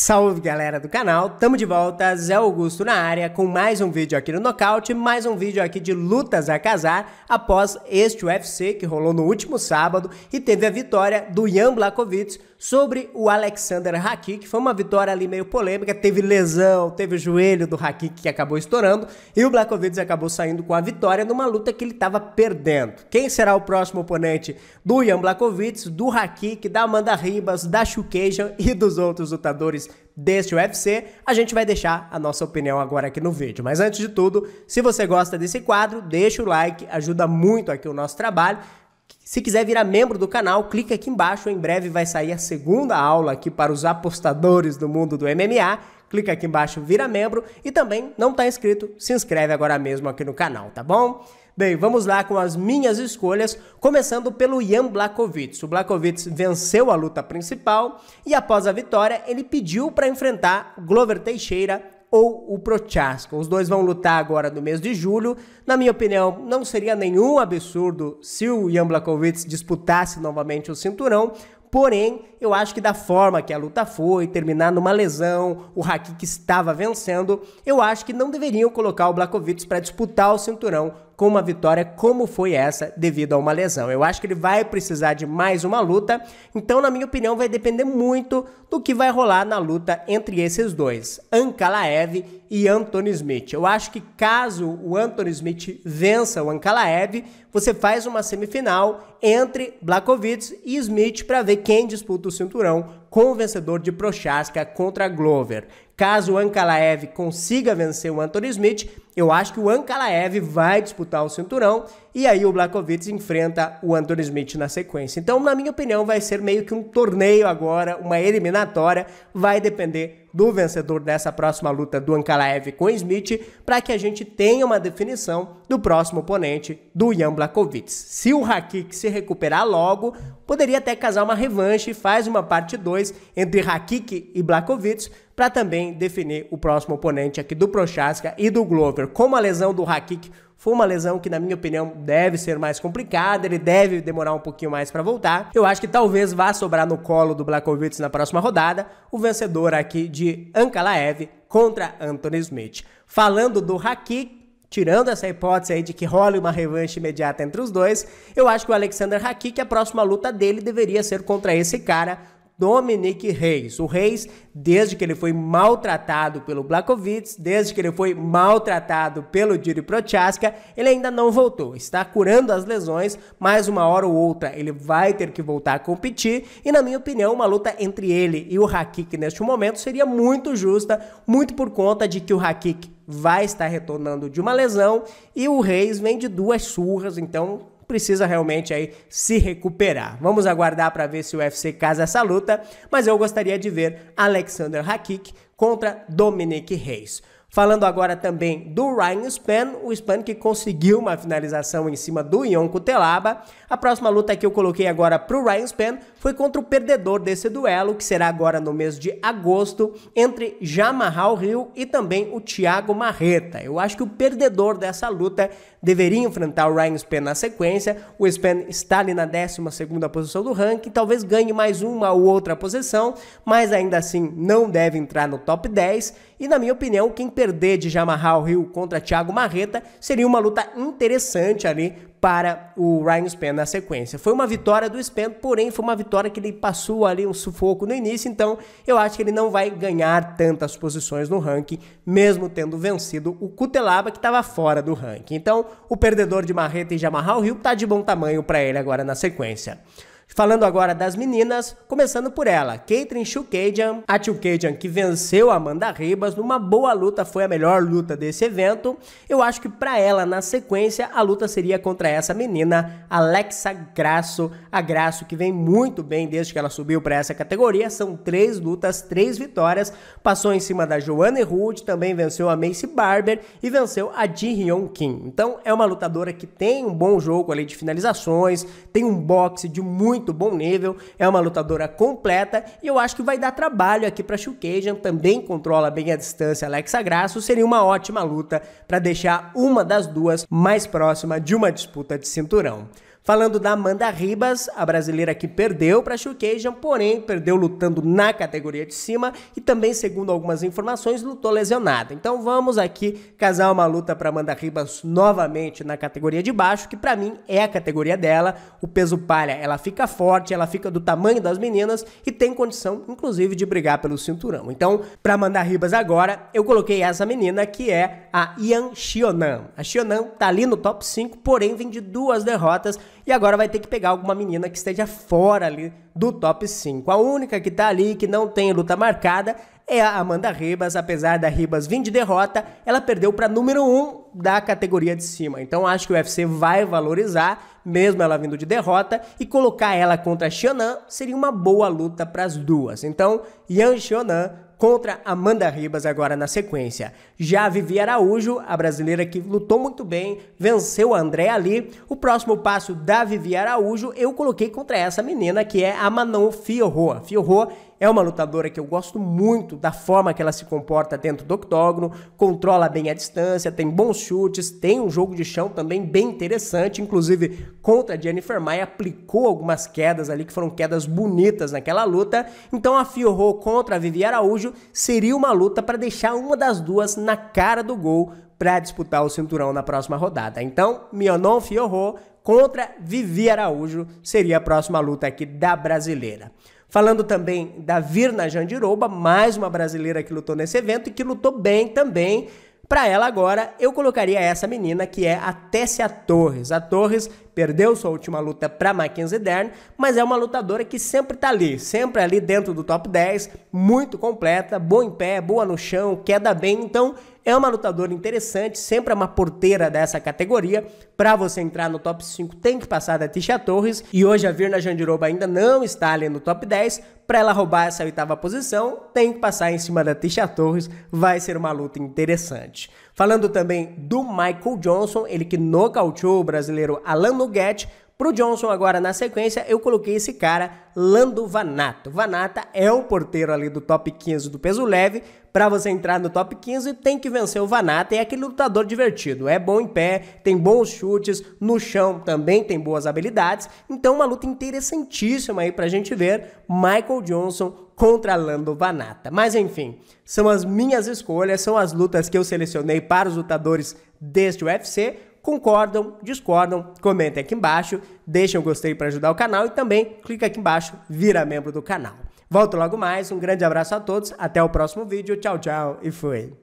Salve galera do canal, tamo de volta, Zé Augusto na área com mais um vídeo aqui no Knockout, mais um vídeo aqui de lutas a casar após este UFC que rolou no último sábado e teve a vitória do Jan Blakovic sobre o Alexander Hakik, que foi uma vitória ali meio polêmica, teve lesão, teve o joelho do Hakik que acabou estourando e o Blakovic acabou saindo com a vitória numa luta que ele estava perdendo. Quem será o próximo oponente do Jan Blakovic, do Hakik, da Amanda Ribas, da Shukajan e dos outros lutadores deste UFC, a gente vai deixar a nossa opinião agora aqui no vídeo. Mas antes de tudo, se você gosta desse quadro, deixa o like, ajuda muito aqui o nosso trabalho. Se quiser virar membro do canal, clica aqui embaixo, em breve vai sair a segunda aula aqui para os apostadores do mundo do MMA. Clica aqui embaixo, vira membro e também não está inscrito, se inscreve agora mesmo aqui no canal, tá bom? Bem, vamos lá com as minhas escolhas, começando pelo Jan Blakovits. O Blakovits venceu a luta principal e após a vitória ele pediu para enfrentar Glover Teixeira ou o Prochaska. Os dois vão lutar agora no mês de julho. Na minha opinião, não seria nenhum absurdo se o Jan Blakovits disputasse novamente o cinturão, Porém, eu acho que da forma que a luta foi, terminar numa lesão, o Haki que estava vencendo, eu acho que não deveriam colocar o Blakovic para disputar o cinturão com uma vitória como foi essa devido a uma lesão. Eu acho que ele vai precisar de mais uma luta, então, na minha opinião, vai depender muito do que vai rolar na luta entre esses dois, Ankalaev e Anthony Smith. Eu acho que caso o Anthony Smith vença o Ankalaev, você faz uma semifinal entre Blakovic e Smith para ver quem disputa o cinturão convencedor de Prochaska contra Glover. Caso o Ankalaev consiga vencer o Anthony Smith, eu acho que o Ankalaev vai disputar o cinturão e aí o Blakovic enfrenta o Anthony Smith na sequência. Então, na minha opinião, vai ser meio que um torneio agora, uma eliminatória, vai depender do vencedor dessa próxima luta do Ankalaev com Smith para que a gente tenha uma definição do próximo oponente do Jan Blakovic. Se o Hakik se recuperar logo, poderia até casar uma revanche e faz uma parte 2 entre Hakik e Blakovic para também definir o próximo oponente aqui do Prochaska e do Glover. Como a lesão do Hakik foi uma lesão que, na minha opinião, deve ser mais complicada, ele deve demorar um pouquinho mais para voltar. Eu acho que talvez vá sobrar no colo do Blakovic na próxima rodada, o vencedor aqui de Ankalaev contra Anthony Smith. Falando do Haki, Tirando essa hipótese aí de que role uma revanche imediata entre os dois, eu acho que o Alexander que a próxima luta dele deveria ser contra esse cara, Dominic Reis. O Reis, desde que ele foi maltratado pelo Blakovic, desde que ele foi maltratado pelo Diri Prochaska, ele ainda não voltou. Está curando as lesões, mas uma hora ou outra ele vai ter que voltar a competir. E na minha opinião, uma luta entre ele e o Hakik neste momento seria muito justa, muito por conta de que o Hakik vai estar retornando de uma lesão e o Reis vem de duas surras, então precisa realmente aí se recuperar. Vamos aguardar para ver se o UFC casa essa luta, mas eu gostaria de ver Alexander Hakik contra Dominic Reis. Falando agora também do Ryan Span, o Span que conseguiu uma finalização em cima do Ion Cutelaba. A próxima luta que eu coloquei agora para o Ryan Span foi contra o perdedor desse duelo, que será agora no mês de agosto, entre Jamahal Rio e também o Thiago Marreta. Eu acho que o perdedor dessa luta deveria enfrentar o Ryan Span na sequência. O Span está ali na 12 posição do ranking, talvez ganhe mais uma ou outra posição, mas ainda assim não deve entrar no top 10. E na minha opinião, quem perder de Jamarral Rio contra Thiago Marreta seria uma luta interessante ali para o Ryan Span na sequência. Foi uma vitória do Span, porém foi uma vitória que ele passou ali um sufoco no início, então eu acho que ele não vai ganhar tantas posições no ranking, mesmo tendo vencido o Cutelaba que estava fora do ranking. Então, o perdedor de Marreta e Jamarral Rio está de bom tamanho para ele agora na sequência. Falando agora das meninas, começando por ela, Caitlyn Shukadian, a Shukadian que venceu a Amanda Ribas numa boa luta, foi a melhor luta desse evento. Eu acho que para ela, na sequência, a luta seria contra essa menina, Alexa Grasso, a Grasso que vem muito bem desde que ela subiu para essa categoria, são três lutas, três vitórias, passou em cima da Joanne Rude, também venceu a Macy Barber e venceu a Ji Hyun Kim. Então é uma lutadora que tem um bom jogo ali de finalizações, tem um boxe de muito muito bom nível, é uma lutadora completa e eu acho que vai dar trabalho aqui para Shulkajan, também controla bem a distância Alexa Grasso, seria uma ótima luta para deixar uma das duas mais próxima de uma disputa de cinturão. Falando da Amanda Ribas, a brasileira que perdeu para Shukeijan, porém perdeu lutando na categoria de cima e também, segundo algumas informações, lutou lesionada. Então vamos aqui casar uma luta para Amanda Ribas novamente na categoria de baixo, que para mim é a categoria dela. O peso palha, ela fica forte, ela fica do tamanho das meninas e tem condição, inclusive, de brigar pelo cinturão. Então, para Amanda Ribas agora, eu coloquei essa menina que é a Ian Xionan. A Xionan tá ali no top 5, porém vem de duas derrotas e agora vai ter que pegar alguma menina que esteja fora ali do top 5. A única que tá ali que não tem luta marcada é a Amanda Ribas. Apesar da Ribas vir de derrota, ela perdeu para número 1 um da categoria de cima. Então acho que o UFC vai valorizar, mesmo ela vindo de derrota, e colocar ela contra a Xionan seria uma boa luta para as duas. Então, Yan Xionan contra Amanda Ribas agora na sequência. Já Vivi Araújo, a brasileira que lutou muito bem, venceu a André ali. O próximo passo da Vivi Araújo eu coloquei contra essa menina que é a Manon Fiorro. Fiorro é uma lutadora que eu gosto muito da forma que ela se comporta dentro do octógono, controla bem a distância, tem bons chutes, tem um jogo de chão também bem interessante, inclusive contra a Jennifer Maia, aplicou algumas quedas ali que foram quedas bonitas naquela luta. Então a Fiorro contra a Vivi Araújo seria uma luta para deixar uma das duas na cara do gol para disputar o cinturão na próxima rodada. Então, Mionon Fiorro contra Vivi Araújo seria a próxima luta aqui da brasileira. Falando também da Virna Jandiroba, mais uma brasileira que lutou nesse evento e que lutou bem também. Para ela agora, eu colocaria essa menina que é a Tessia Torres. A Torres perdeu sua última luta para Mackenzie Dern, mas é uma lutadora que sempre tá ali, sempre ali dentro do top 10, muito completa, boa em pé, boa no chão, queda bem, então é uma lutadora interessante, sempre é uma porteira dessa categoria. Para você entrar no top 5, tem que passar da Tisha Torres, e hoje a Virna Jandiroba ainda não está ali no top 10, para ela roubar essa oitava posição, tem que passar em cima da Tisha Torres, vai ser uma luta interessante. Falando também do Michael Johnson, ele que nocauteou o brasileiro Alan Nugget. Pro Johnson agora na sequência, eu coloquei esse cara, Lando Vanato. Vanata é o porteiro ali do top 15 do peso leve. Para você entrar no top 15, tem que vencer o Vanata. É aquele lutador divertido. É bom em pé, tem bons chutes, no chão também tem boas habilidades. Então, uma luta interessantíssima aí pra gente ver. Michael Johnson contra Lando Vanata. Mas enfim, são as minhas escolhas, são as lutas que eu selecionei para os lutadores deste UFC. Concordam, discordam, comentem aqui embaixo, deixem um gostei para ajudar o canal e também clica aqui embaixo, vira membro do canal. Volto logo mais, um grande abraço a todos, até o próximo vídeo, tchau, tchau e fui!